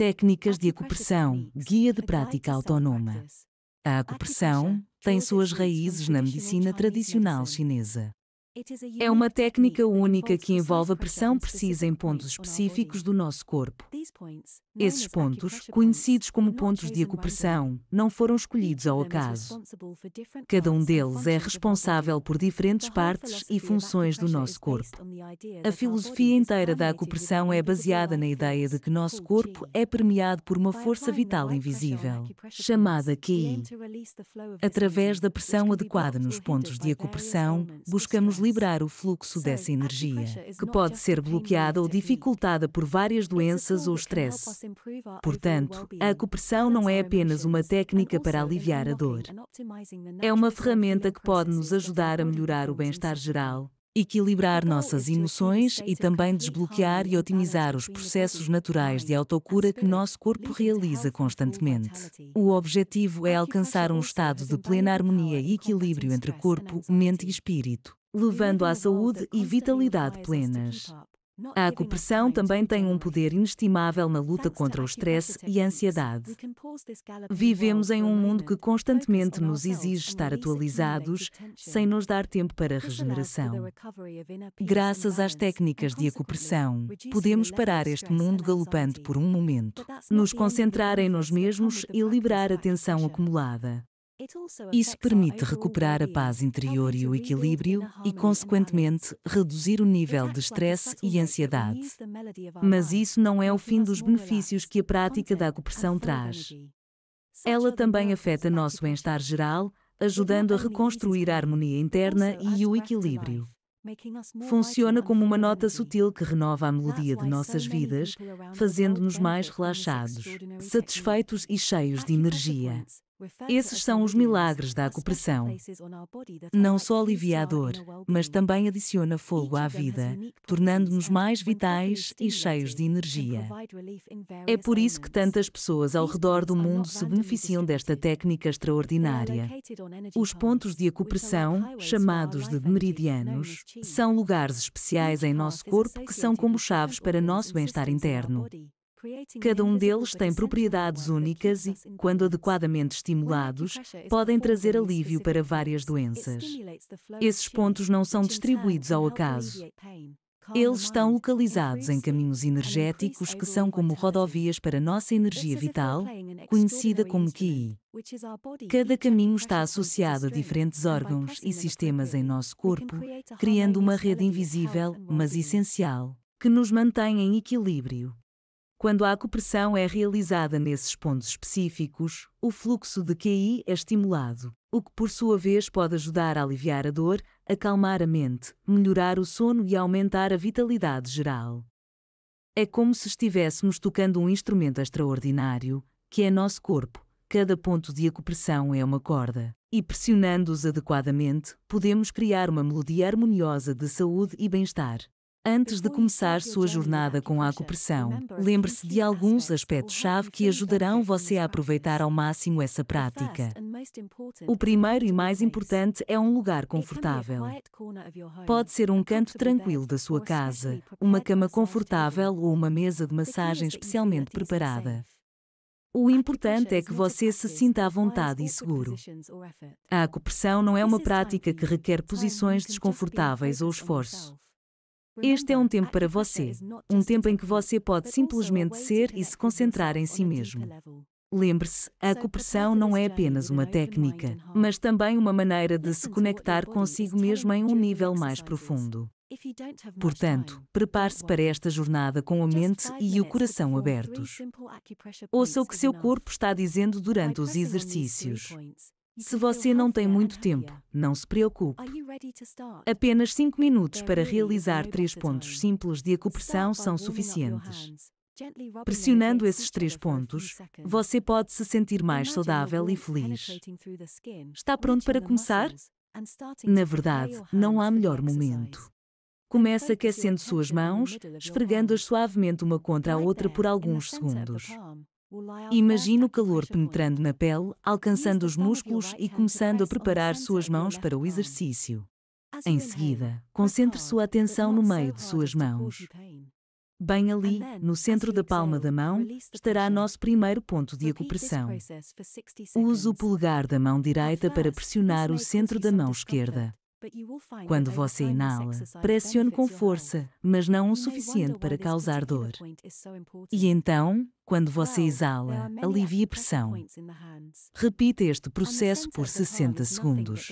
Técnicas de acupressão, guia de prática autónoma. A acupressão tem suas raízes na medicina tradicional chinesa. É uma técnica única que envolve a pressão precisa em pontos específicos do nosso corpo. Esses pontos, conhecidos como pontos de acupressão, não foram escolhidos ao acaso. Cada um deles é responsável por diferentes partes e funções do nosso corpo. A filosofia inteira da acupressão é baseada na ideia de que nosso corpo é permeado por uma força vital invisível, chamada Qi. Através da pressão adequada nos pontos de acupressão, buscamos Equilibrar o fluxo dessa energia, que pode ser bloqueada ou dificultada por várias doenças ou estresse. Portanto, a acupressão não é apenas uma técnica para aliviar a dor. É uma ferramenta que pode nos ajudar a melhorar o bem-estar geral, equilibrar nossas emoções e também desbloquear e otimizar os processos naturais de autocura que nosso corpo realiza constantemente. O objetivo é alcançar um estado de plena harmonia e equilíbrio entre corpo, mente e espírito, levando à saúde e vitalidade plenas. A acupressão também tem um poder inestimável na luta contra o estresse e a ansiedade. Vivemos em um mundo que constantemente nos exige estar atualizados, sem nos dar tempo para regeneração. Graças às técnicas de acupressão, podemos parar este mundo galopante por um momento, nos concentrar em nós mesmos e liberar a tensão acumulada. Isso permite recuperar a paz interior e o equilíbrio, e, consequentemente, reduzir o nível de estresse e ansiedade. Mas isso não é o fim dos benefícios que a prática da acupressão traz. Ela também afeta nosso bem-estar geral, ajudando a reconstruir a harmonia interna e o equilíbrio. Funciona como uma nota sutil que renova a melodia de nossas vidas, fazendo-nos mais relaxados, satisfeitos e cheios de energia. Esses são os milagres da acupressão. Não só alivia a dor, mas também adiciona fogo à vida, tornando-nos mais vitais e cheios de energia. É por isso que tantas pessoas ao redor do mundo se beneficiam desta técnica extraordinária. Os pontos de acupressão, chamados de meridianos, são lugares especiais em nosso corpo que são como chaves para nosso bem-estar interno. Cada um deles tem propriedades únicas e, quando adequadamente estimulados, podem trazer alívio para várias doenças. Esses pontos não são distribuídos ao acaso. Eles estão localizados em caminhos energéticos que são como rodovias para nossa energia vital, conhecida como Ki. Cada caminho está associado a diferentes órgãos e sistemas em nosso corpo, criando uma rede invisível, mas essencial, que nos mantém em equilíbrio. Quando a acupressão é realizada nesses pontos específicos, o fluxo de QI é estimulado, o que por sua vez pode ajudar a aliviar a dor, acalmar a mente, melhorar o sono e aumentar a vitalidade geral. É como se estivéssemos tocando um instrumento extraordinário, que é nosso corpo. Cada ponto de acupressão é uma corda, e pressionando-os adequadamente, podemos criar uma melodia harmoniosa de saúde e bem-estar. Antes de começar sua jornada com a acupressão, lembre-se de alguns aspectos-chave que ajudarão você a aproveitar ao máximo essa prática. O primeiro e mais importante é um lugar confortável. Pode ser um canto tranquilo da sua casa, uma cama confortável ou uma mesa de massagem especialmente preparada. O importante é que você se sinta à vontade e seguro. A acupressão não é uma prática que requer posições desconfortáveis ou esforço. Este é um tempo para você, um tempo em que você pode simplesmente ser e se concentrar em si mesmo. Lembre-se, a cooperação não é apenas uma técnica, mas também uma maneira de se conectar consigo mesmo em um nível mais profundo. Portanto, prepare-se para esta jornada com a mente e o coração abertos. Ouça o que seu corpo está dizendo durante os exercícios. Se você não tem muito tempo, não se preocupe. Apenas 5 minutos para realizar três pontos simples de acupressão são suficientes. Pressionando esses três pontos, você pode se sentir mais saudável e feliz. Está pronto para começar? Na verdade, não há melhor momento. Comece aquecendo suas mãos, esfregando-as suavemente uma contra a outra por alguns segundos. Imagine o calor penetrando na pele, alcançando os músculos e começando a preparar suas mãos para o exercício. Em seguida, concentre sua atenção no meio de suas mãos. Bem ali, no centro da palma da mão, estará nosso primeiro ponto de acupressão. Use o polegar da mão direita para pressionar o centro da mão esquerda. Quando você inala, pressione com força, mas não o suficiente para causar dor. E então, quando você exala, alivie a pressão. Repita este processo por 60 segundos.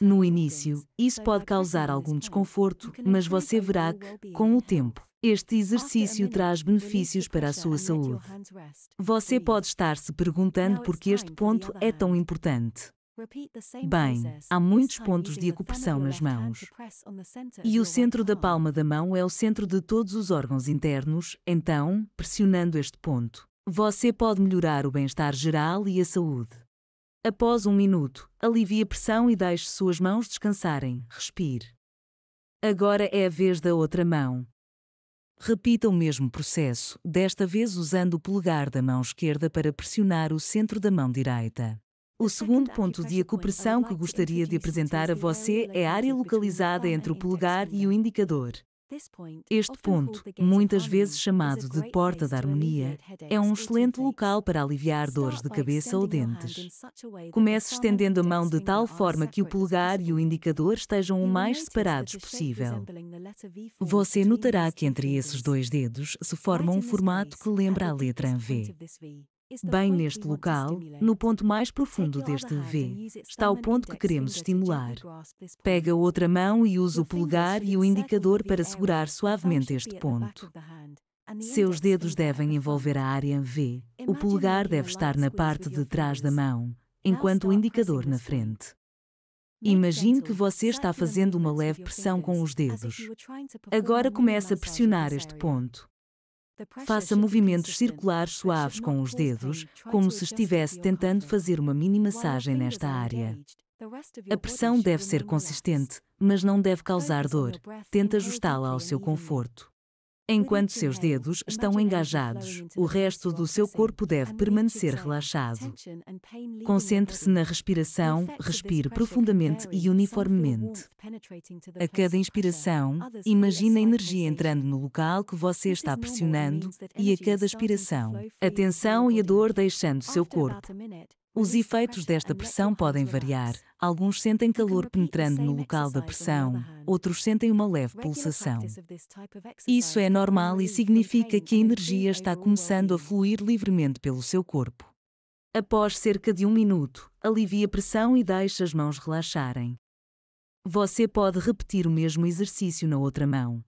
No início, isso pode causar algum desconforto, mas você verá que, com o tempo, este exercício traz benefícios para a sua saúde. Você pode estar se perguntando por que este ponto é tão importante. Bem, há muitos pontos de acupressão nas mãos. E o centro da palma da mão é o centro de todos os órgãos internos, então, pressionando este ponto, você pode melhorar o bem-estar geral e a saúde. Após um minuto, alivie a pressão e deixe suas mãos descansarem, respire. Agora é a vez da outra mão. Repita o mesmo processo, desta vez usando o polegar da mão esquerda para pressionar o centro da mão direita. O segundo ponto de acupressão que gostaria de apresentar a você é a área localizada entre o polegar e o indicador. Este ponto, muitas vezes chamado de porta da harmonia, é um excelente local para aliviar dores de cabeça ou dentes. Comece estendendo a mão de tal forma que o polegar e o indicador estejam o mais separados possível. Você notará que entre esses dois dedos se forma um formato que lembra a letra V. Bem neste local, no ponto mais é profundo deste V, está o ponto que queremos estimular. Pega outra mão e usa o polegar e o indicador para segurar suavemente este ponto. Seus dedos devem envolver a área em V. O polegar deve estar na parte de trás da mão, enquanto o indicador na frente. Imagine que você está fazendo uma leve pressão com os dedos. Agora comece a pressionar este ponto. Faça movimentos circulares suaves com os dedos, como se estivesse tentando fazer uma mini massagem nesta área. A pressão deve ser consistente, mas não deve causar dor. Tente ajustá-la ao seu conforto. Enquanto seus dedos estão engajados, o resto do seu corpo deve permanecer relaxado. Concentre-se na respiração, respire profundamente e uniformemente. A cada inspiração, imagine a energia entrando no local que você está pressionando e a cada expiração, a tensão e a dor deixando seu corpo. Os efeitos desta pressão podem variar. Alguns sentem calor penetrando no local da pressão, outros sentem uma leve pulsação. Isso é normal e significa que a energia está começando a fluir livremente pelo seu corpo. Após cerca de um minuto, alivie a pressão e deixe as mãos relaxarem. Você pode repetir o mesmo exercício na outra mão.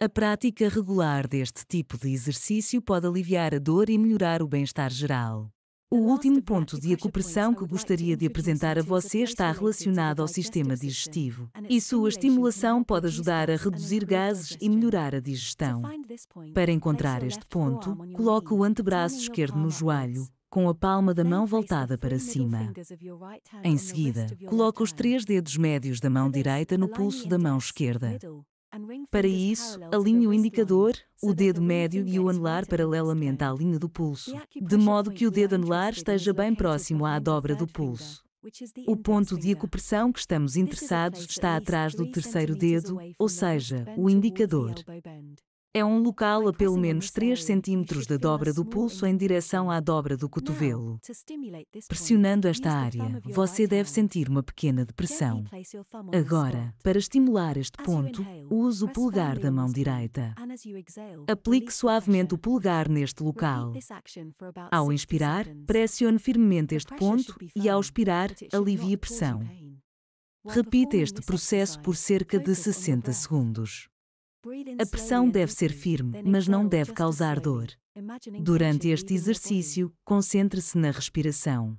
A prática regular deste tipo de exercício pode aliviar a dor e melhorar o bem-estar geral. O último ponto de acupressão que gostaria de apresentar a você está relacionado ao sistema digestivo, e sua estimulação pode ajudar a reduzir gases e melhorar a digestão. Para encontrar este ponto, coloque o antebraço esquerdo no joelho, com a palma da mão voltada para cima. Em seguida, coloque os três dedos médios da mão direita no pulso da mão esquerda. Para isso, alinhe o indicador, o dedo médio e o anelar paralelamente à linha do pulso, de modo que o dedo anelar esteja bem próximo à dobra do pulso. O ponto de acupressão que estamos interessados está atrás do terceiro dedo, ou seja, o indicador. É um local a pelo menos 3 centímetros da é dobra do pulso em direção à dobra do cotovelo. Pressionando esta área, você deve sentir uma pequena depressão. Agora, para estimular este ponto, use o polegar da mão direita. Aplique suavemente o polegar neste local. Ao inspirar, pressione firmemente este ponto e, ao expirar, alivie a pressão. Repita este processo por cerca de 60 segundos. A pressão deve ser firme, mas não deve causar dor. Durante este exercício, concentre-se na respiração.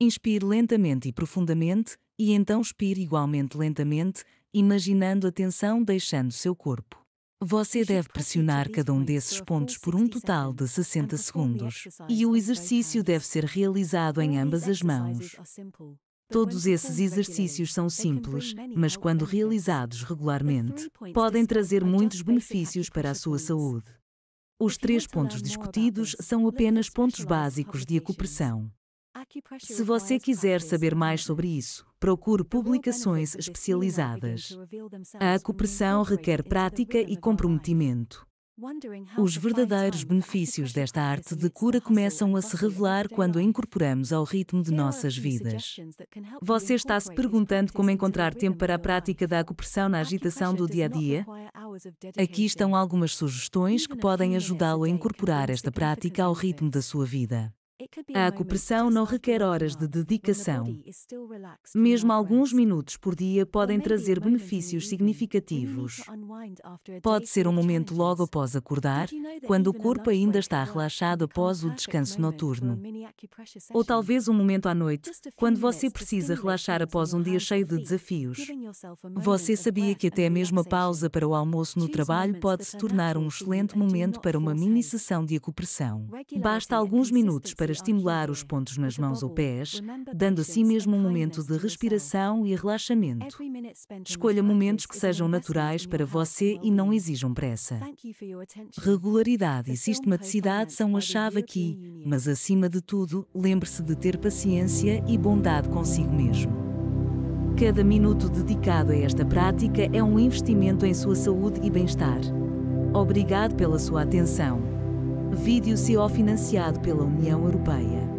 Inspire lentamente e profundamente, e então expire igualmente lentamente, imaginando a tensão deixando seu corpo. Você deve pressionar cada um desses pontos por um total de 60 segundos, e o exercício deve ser realizado em ambas as mãos. Todos esses exercícios são simples, mas quando realizados regularmente, podem trazer muitos benefícios para a sua saúde. Os três pontos discutidos são apenas pontos básicos de acupressão. Se você quiser saber mais sobre isso, procure publicações especializadas. A acupressão requer prática e comprometimento. Os verdadeiros benefícios desta arte de cura começam a se revelar quando a incorporamos ao ritmo de nossas vidas. Você está se perguntando como encontrar tempo para a prática da acupressão na agitação do dia a dia? Aqui estão algumas sugestões que podem ajudá-lo a incorporar esta prática ao ritmo da sua vida. A acupressão não requer horas de dedicação. Mesmo alguns minutos por dia podem trazer benefícios significativos. Pode ser um momento logo após acordar, quando o corpo ainda está relaxado após o descanso noturno. Ou talvez um momento à noite, quando você precisa relaxar após um dia cheio de desafios. Você sabia que até mesmo a pausa para o almoço no trabalho pode se tornar um excelente momento para uma mini sessão de acupressão. Basta alguns minutos para para estimular os pontos nas mãos ou pés, dando a si mesmo um momento de respiração e relaxamento. Escolha momentos que sejam naturais para você e não exijam pressa. Regularidade e sistematicidade são a chave aqui, mas acima de tudo, lembre-se de ter paciência e bondade consigo mesmo. Cada minuto dedicado a esta prática é um investimento em sua saúde e bem-estar. Obrigado pela sua atenção. Vídeo CO financiado pela União Europeia.